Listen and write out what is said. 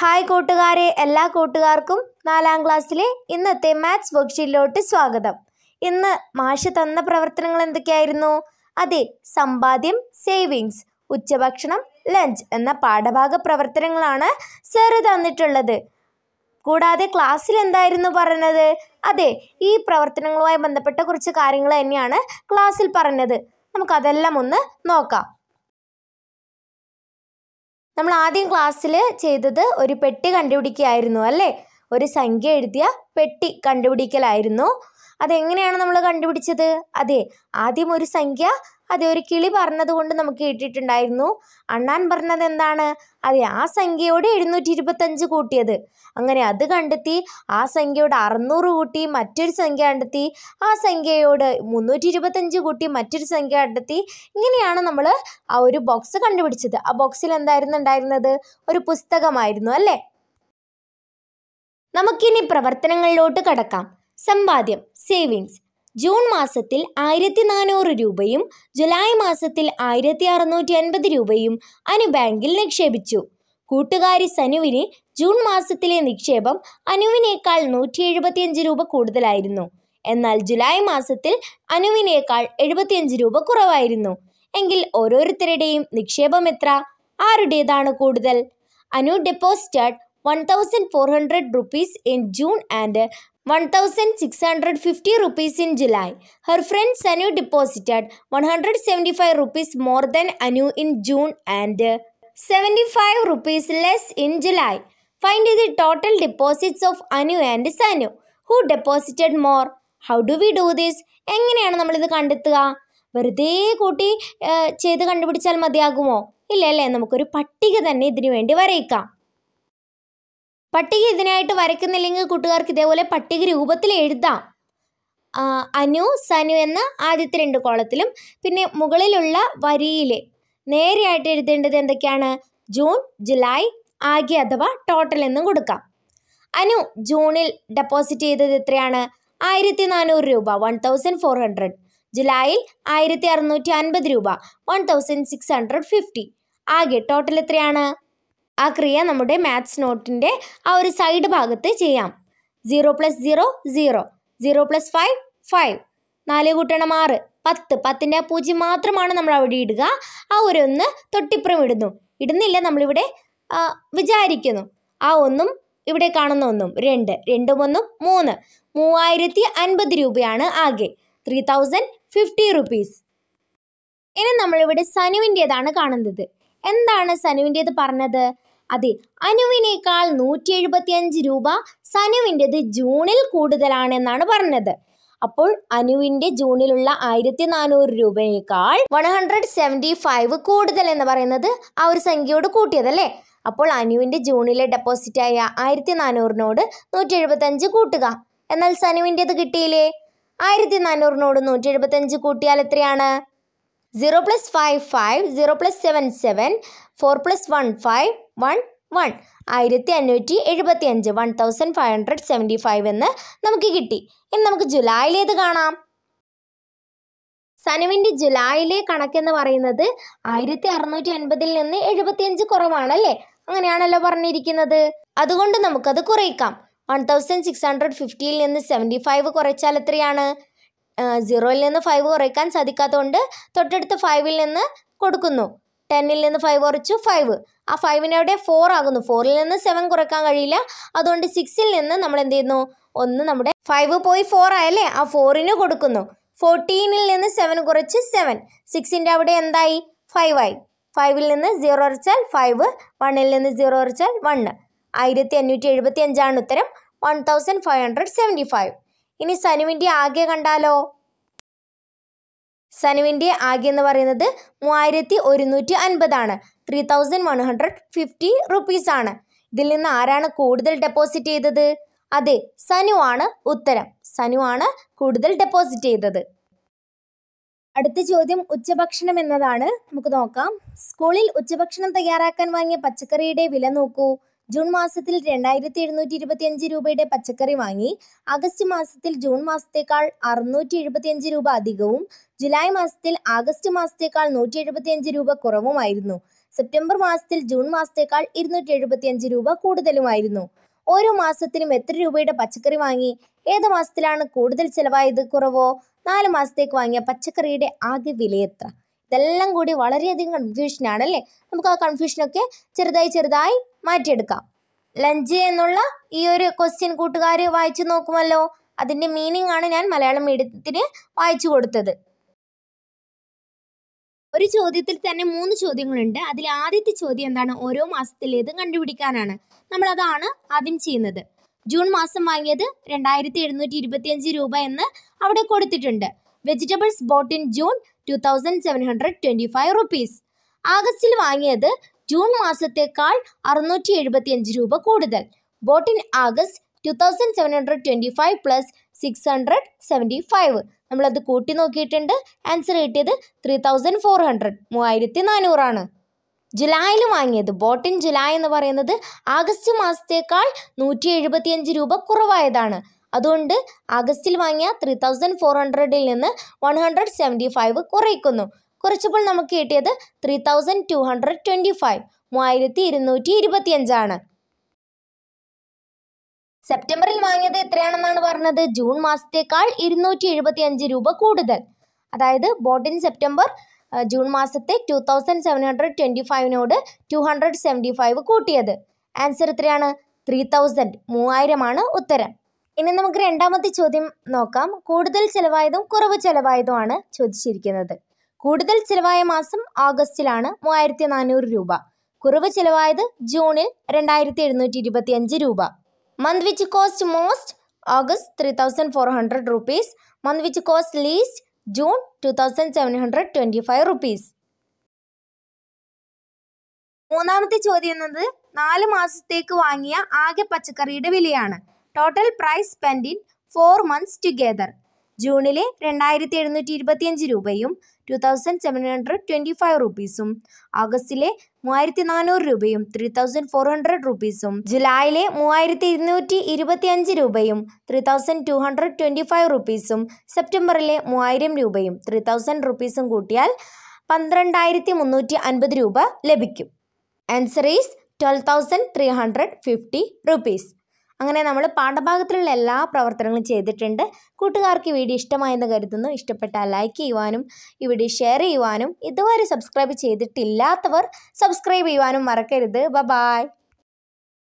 Hi കൂട്ടുകാരെ എല്ലാ കൂട്ടുകാർക്കും നാലാം ക്ലാസ്സിലെ ഇന്നത്തെ മാത്സ് വർക്ക്ഷീറ്റിലോട്ട് സ്വാഗതം ഇന്ന് മാഷ് തന്ന പ്രവർത്തനങ്ങൾ എന്തൊക്കെയായിരുന്നു അതെ സമ്പാദ്യം സേവിങ്സ് ഉച്ചഭക്ഷണം ലഞ്ച് എന്ന പാഠഭാഗ പ്രവർത്തനങ്ങളാണ് സാറ് തന്നിട്ടുള്ളത് കൂടാതെ ക്ലാസ്സിൽ എന്തായിരുന്നു പറഞ്ഞത് അതെ ഈ പ്രവർത്തനങ്ങളുമായി ബന്ധപ്പെട്ട കുറച്ച് കാര്യങ്ങൾ തന്നെയാണ് ക്ലാസ്സിൽ പറഞ്ഞത് നമുക്കതെല്ലാം ഒന്ന് നോക്കാം നമ്മൾ ആദ്യം ക്ലാസ്സിൽ ചെയ്തത് ഒരു പെട്ടി കണ്ടുപിടിക്കുകയായിരുന്നു അല്ലേ ഒരു സംഖ്യ എഴുതിയ പെട്ടി കണ്ടുപിടിക്കലായിരുന്നു അതെങ്ങനെയാണ് നമ്മൾ കണ്ടുപിടിച്ചത് അതെ ആദ്യം ഒരു സംഖ്യ അതെ ഒരു കിളി പറഞ്ഞതുകൊണ്ട് നമുക്ക് കിട്ടിയിട്ടുണ്ടായിരുന്നു അണ്ണാൻ പറഞ്ഞത് എന്താണ് അതെ ആ സംഖ്യയോട് എഴുന്നൂറ്റി ഇരുപത്തഞ്ച് കൂട്ടിയത് അങ്ങനെ അത് കണ്ടെത്തി ആ സംഖ്യയോട് അറുന്നൂറ് കൂട്ടി മറ്റൊരു സംഖ്യ കണ്ടെത്തി ആ സംഖ്യയോട് മുന്നൂറ്റി ഇരുപത്തഞ്ച് കൂട്ടി മറ്റൊരു സംഖ്യ കണ്ടെത്തി ഇങ്ങനെയാണ് നമ്മൾ ആ ഒരു ബോക്സ് കണ്ടുപിടിച്ചത് ആ ബോക്സിൽ എന്തായിരുന്നു ഉണ്ടായിരുന്നത് ഒരു പുസ്തകമായിരുന്നു അല്ലേ നമുക്കിനി പ്രവർത്തനങ്ങളിലോട്ട് കടക്കാം സമ്പാദ്യം സേവിങ്സ് ജൂൺ മാസത്തിൽ ആയിരത്തി നാനൂറ് രൂപയും ജൂലൈ മാസത്തിൽ ആയിരത്തി അറുന്നൂറ്റി അൻപത് രൂപയും അനു ബാങ്കിൽ നിക്ഷേപിച്ചു കൂട്ടുകാരി സനുവിന് ജൂൺ മാസത്തിലെ നിക്ഷേപം അനുവിനേക്കാൾ നൂറ്റി എഴുപത്തിയഞ്ച് രൂപ കൂടുതലായിരുന്നു എന്നാൽ ജൂലൈ മാസത്തിൽ അനുവിനേക്കാൾ എഴുപത്തിയഞ്ച് രൂപ കുറവായിരുന്നു എങ്കിൽ ഓരോരുത്തരുടെയും നിക്ഷേപം എത്ര ആരുടേതാണ് കൂടുതൽ Anu deposited one thousand four hundred rupees in June and 1,650 rupees in July. Her friend Sanu deposited 175 rupees more than Anu in June and 75 rupees less in July. Find the total deposits of Anu and Sanu. Who deposited more? How do how do we do this എങ്ങനെയാണ് നമ്മളിത് കണ്ടെത്തുക വെറുതെ കൂട്ടി ചെയ്ത് കണ്ടുപിടിച്ചാൽ മതിയാകുമോ ഇല്ല അല്ലേ നമുക്കൊരു പട്ടിക തന്നെ ഇതിനു വേണ്ടി വരയ്ക്കാം പട്ടിക ഇതിനായിട്ട് വരയ്ക്കുന്നില്ലെങ്കിൽ കൂട്ടുകാർക്ക് ഇതേപോലെ പട്ടിക രൂപത്തിൽ എഴുതാം അനു സനു എന്ന ആദ്യത്തെ രണ്ട് കോളത്തിലും പിന്നെ മുകളിലുള്ള വരിയിൽ നേരെയായിട്ട് എഴുതേണ്ടത് എന്തൊക്കെയാണ് ജൂൺ ജൂലൈ ആകെ അഥവാ ടോട്ടൽ എന്നും കൊടുക്കാം അനു ജൂണിൽ ഡെപ്പോസിറ്റ് ചെയ്തത് എത്രയാണ് ആയിരത്തി നാനൂറ് രൂപ വൺ തൗസൻഡ് ഫോർ ഹൺഡ്രഡ് ജൂലൈയിൽ ആയിരത്തി അറുന്നൂറ്റി അൻപത് രൂപ one thousand six hundred fifty ആകെ ടോട്ടൽ എത്രയാണ് ആ ക്രിയ നമ്മുടെ മാത്സ് നോട്ടിൻ്റെ ആ ഒരു സൈഡ് ഭാഗത്ത് ചെയ്യാം zero plus zero zero zero plus five five നാല് കൂട്ടണം ആറ് പത്ത് പത്തിൻ്റെ പൂജ്യം മാത്രമാണ് നമ്മൾ അവിടെ ഇടുക ആ ഒരു ഒന്ന് തൊട്ടിപ്പുറം ഇടുന്നു ഇടുന്നില്ല നമ്മളിവിടെ വിചാരിക്കുന്നു ആ ഒന്നും ഇവിടെ കാണുന്ന ഒന്നും രണ്ട് രണ്ടും ഒന്നും മൂന്ന് മൂവായിരത്തി അൻപത് രൂപയാണ് ആകെ ത്രീ തൗസൻഡ് ഫിഫ്റ്റി റുപ്പീസ് ഇനി നമ്മളിവിടെ സനുവിൻ്റേതാണ് കാണുന്നത് എന്താണ് സനുവിൻ്റേത് പറഞ്ഞത് അതെ അനുവിനേക്കാൾ നൂറ്റി അഞ്ച് രൂപ സനുവിൻ്റെത് ജൂണിൽ കൂടുതലാണെന്നാണ് പറഞ്ഞത് അപ്പോൾ അനുവിൻ്റെ ജൂണിലുള്ള ആയിരത്തി നാനൂറ് രൂപയേക്കാൾ വൺ ഹൺഡ്രഡ് സെവൻറ്റി ഫൈവ് കൂടുതൽ എന്ന് പറയുന്നത് ആ ഒരു സംഖ്യയോട് കൂട്ടിയതല്ലേ അപ്പോൾ അനുവിൻ്റെ ജൂണിലെ ഡെപ്പോസിറ്റായ ആയിരത്തി നാനൂറിനോട് നൂറ്റി എഴുപത്തഞ്ച് കൂട്ടുക എന്നാൽ സനുവിൻ്റെത് കിട്ടിയില്ലേ ആയിരത്തി നാനൂറിനോട് നൂറ്റി എഴുപത്തഞ്ച് കൂട്ടിയാൽ എത്രയാണ് zero plus five five zero plus seven seven four plus one five one one ആയിരത്തി അഞ്ഞൂറ്റി എഴുപത്തി അഞ്ച് one thousand five hundred seventy five എന്ന് നമുക്ക് കിട്ടി ഇനി നമുക്ക് ജുലൈയിലേത് കാണാം സനുവിൻ്റെ ജുലൈയിലെ കണക്കെന്ന് പറയുന്നത് ആയിരത്തി അറുന്നൂറ്റി അൻപതിൽ നിന്ന് എഴുപത്തിയഞ്ച് കുറവാണല്ലേ അങ്ങനെയാണല്ലോ പറഞ്ഞിരിക്കുന്നത് അതുകൊണ്ട് നമുക്കത് കുറയ്ക്കാം വൺ തൗസൻഡ് സിക്സ് ഹൺഡ്രഡ് ഫിഫ്റ്റിയിൽ നിന്ന് സെവൻറ്റി ഫൈവ് കുറച്ചാൽ എത്രയാണ് സീറോയിൽ നിന്ന് ഫൈവ് കുറയ്ക്കാൻ സാധിക്കാത്തതുകൊണ്ട് തൊട്ടടുത്ത് ഫൈവിൽ നിന്ന് കൊടുക്കുന്നു ടെന്നിൽ നിന്ന് ഫൈവ് കുറച്ചു ഫൈവ് ആ ഫൈവിനവിടെ ഫോർ ആകുന്നു ഫോറിൽ നിന്ന് സെവൻ കുറയ്ക്കാൻ കഴിയില്ല അതുകൊണ്ട് സിക്സിൽ നിന്ന് നമ്മൾ എന്ത് ചെയ്യുന്നു ഒന്ന് നമ്മുടെ ഫൈവ് പോയി ഫോർ ആയല്ലേ ആ ഫോറിന് കൊടുക്കുന്നു ഫോർട്ടീനിൽ നിന്ന് സെവൻ കുറച്ച് സെവൻ സിക്സിൻ്റെ അവിടെ എന്തായി ഫൈവ് ആയി ഫൈവിൽ നിന്ന് സീറോ അറിച്ചാൽ ഫൈവ് വണ്ണിൽ നിന്ന് സീറോ അറിച്ചാൽ വണ്ണ് ആയിരത്തി അഞ്ഞൂറ്റി എഴുപത്തി അഞ്ചാണ് ഉത്തരം one thousand five hundred seventy five ഇനി സനുവിൻ്റെ ആകെ കണ്ടാലോ സനുവിൻ്റെ ആകെ എന്ന് പറയുന്നത് മൂവായിരത്തി ഒരുന്നൂറ്റി അൻപതാണ് three thousand one hundred fifty റുപ്പീസാണ് ഇതിൽ നിന്ന് ആരാണ് കൂടുതൽ ഡെപ്പോസിറ്റ് ചെയ്തത് അതെ സനു ആണ് ഉത്തരം സനു ആണ് കൂടുതൽ ഡെപ്പോസിറ്റ് ചെയ്തത് അടുത്ത ചോദ്യം ഉച്ചഭക്ഷണം എന്നതാണ് നമുക്ക് നോക്കാം സ്കൂളിൽ ഉച്ചഭക്ഷണം തയ്യാറാക്കാൻ വാങ്ങിയ പച്ചക്കറിയുടെ വില നോക്കൂ ജൂൺ മാസത്തിൽ രണ്ടായിരത്തി എഴുന്നൂറ്റി ഇരുപത്തിയഞ്ച് രൂപയുടെ പച്ചക്കറി വാങ്ങി ആഗസ്റ്റ് മാസത്തിൽ ജൂൺ മാസത്തേക്കാൾ അറുന്നൂറ്റി എഴുപത്തിയഞ്ച് രൂപ അധികവും ജൂലൈ മാസത്തിൽ ആഗസ്റ്റ് മാസത്തേക്കാൾ നൂറ്റി എഴുപത്തിയഞ്ച് രൂപ കുറവുമായിരുന്നു സെപ്റ്റംബർ മാസത്തിൽ ജൂൺ മാസത്തേക്കാൾ ഇരുന്നൂറ്റി എഴുപത്തിയഞ്ച് രൂപ കൂടുതലുമായിരുന്നു ഓരോ മാസത്തിലും എത്ര രൂപയുടെ പച്ചക്കറി വാങ്ങി ഏത് മാസത്തിലാണ് കൂടുതൽ ചിലവായത് കുറവോ നാല് മാസത്തേക്ക് വാങ്ങിയ പച്ചക്കറിയുടെ ആകെ വില എത്ര ഇതെല്ലാം കൂടി വളരെയധികം കൺഫ്യൂഷനാണ് അല്ലേ നമുക്ക് ആ കൺഫ്യൂഷനൊക്കെ ചെറുതായി ചെറുതായി മാറ്റിയെടുക്കാം ലഞ്ച് എന്നുള്ള ഈ ഒരു ക്വസ്റ്റ്യൻ കൂട്ടുകാർ വായിച്ചു നോക്കുമല്ലോ അതിൻ്റെ മീനിങ് ആണ് ഞാൻ മലയാളം മീഡിയത്തിന് വായിച്ചു കൊടുത്തത് ഒരു ചോദ്യത്തിൽ തന്നെ മൂന്ന് ചോദ്യങ്ങളുണ്ട് അതിൽ ആദ്യത്തെ ചോദ്യം എന്താണ് ഓരോ മാസത്തിലേത് കണ്ടുപിടിക്കാനാണ് നമ്മൾ അതാണ് ആദ്യം ചെയ്യുന്നത് ജൂൺ മാസം വാങ്ങിയത് രണ്ടായിരത്തി എഴുന്നൂറ്റി ഇരുപത്തിയഞ്ച് രൂപ എന്ന് അവിടെ കൊടുത്തിട്ടുണ്ട് vegetables bought in June two thousand seven hundred twenty five rupees ആഗസ്റ്റിൽ വാങ്ങിയത് ജൂൺ മാസത്തേക്കാൾ അറുന്നൂറ്റി എഴുപത്തി അഞ്ച് രൂപ കൂടുതൽ bought in August two thousand seven hundred twenty five plus six hundred seventy five നമ്മളത് കൂട്ടി നോക്കിയിട്ടുണ്ട് ആൻസർ കിട്ടിയത് ത്രീ തൗസൻഡ് ഫോർ ഹൺഡ്രഡ് മൂവായിരത്തി നാനൂറാണ് ജുലൈയിൽ വാങ്ങിയത് ബോട്ടിൻ ജുലൈ എന്ന് പറയുന്നത് ആഗസ്റ്റ് മാസത്തേക്കാൾ നൂറ്റി എഴുപത്തിയഞ്ച് രൂപ കുറവായതാണ് അതുകൊണ്ട് ആഗസ്റ്റിൽ വാങ്ങിയ ത്രീ തൗസൻഡ് ഫോർ ഹൺഡ്രഡിൽ നിന്ന് വൺ ഹൺഡ്രഡ് സെവൻറ്റി ഫൈവ് കുറയ്ക്കുന്നു കുറച്ചപ്പോൾ നമുക്ക് കിട്ടിയത് three thousand two hundred twenty five മൂവായിരത്തി ഇരുന്നൂറ്റി ഇരുപത്തിയഞ്ചാണ് സെപ്റ്റംബറിൽ വാങ്ങിയത് എത്രയാണെന്നാണ് പറഞ്ഞത് ജൂൺ മാസത്തേക്കാൾ ഇരുന്നൂറ്റി എഴുപത്തി അഞ്ച് രൂപ കൂടുതൽ അതായത് ബോട്ടിൻ സെപ്റ്റംബർ ജൂൺ മാസത്തെ two thousand seven hundred twenty ഫൈവിനോട് ടു ഹൺഡ്രഡ് സെവൻറ്റി ഫൈവ് കൂട്ടിയത് ആൻസർ എത്രയാണ് ത്രീ തൗസൻഡ് മൂവായിരമാണ് ഉത്തരം ഇനി നമുക്ക് രണ്ടാമത്തെ ചോദ്യം നോക്കാം കൂടുതൽ ചെലവായതും കുറവ് ചെലവായതുമാണ് ചോദിച്ചിരിക്കുന്നത് കൂടുതൽ ചെലവായ മാസം ഓഗസ്റ്റിലാണ് മൂവായിരത്തി നാനൂറ് രൂപ കുറവ് ചെലവായത് ജൂണിൽ രണ്ടായിരത്തി എഴുന്നൂറ്റി ഇരുപത്തി അഞ്ച് രൂപ month which cost most August three thousand four hundred rupees month which cost least June two thousand seven hundred twenty five rupees മൂന്നാമത്തെ ചോദ്യം എന്നത് നാല് മാസത്തേക്ക് വാങ്ങിയ ആകെ പച്ചക്കറിയുടെ വിലയാണ് total price spend in four months together ജൂണിലെ രണ്ടായിരത്തി എഴുന്നൂറ്റി ഇരുപത്തിയഞ്ച് രൂപയും two thousand seven hundred twenty five റുപ്പീസും ആഗസ്റ്റിലെ മൂവായിരത്തി നാനൂറ് രൂപയും ത്രീ തൗസൻഡ് ഫോർ ഹൺഡ്രഡ് റുപ്പീസും ജൂലൈയിലെ മൂവായിരത്തി ഇരുന്നൂറ്റി ഇരുപത്തി അഞ്ച് രൂപയും three thousand two hundred twenty five റുപ്പീസും സെപ്റ്റംബറിലെ മൂവായിരം രൂപയും ത്രീ തൗസൻഡ് റുപ്പീസും കൂട്ടിയാൽ പന്ത്രണ്ടായിരത്തി മുന്നൂറ്റി അൻപത് രൂപ ലഭിക്കും answer is twelve thousand three hundred fifty rupees അങ്ങനെ നമ്മൾ പാഠഭാഗത്തിലുള്ള എല്ലാ പ്രവർത്തനങ്ങളും ചെയ്തിട്ടുണ്ട് കൂട്ടുകാർക്ക് വീഡിയോ ഇഷ്ടമായെന്ന് കരുതുന്നു ഇഷ്ടപ്പെട്ടാൽ ലൈക്ക് ചെയ്യുവാനും ഈ വീഡിയോ ഷെയർ ചെയ്യുവാനും ഇതുവരെ സബ്സ്ക്രൈബ് ചെയ്തിട്ടില്ലാത്തവർ സബ്സ്ക്രൈബ് ചെയ്യുവാനും മറക്കരുത് ബ ബായ്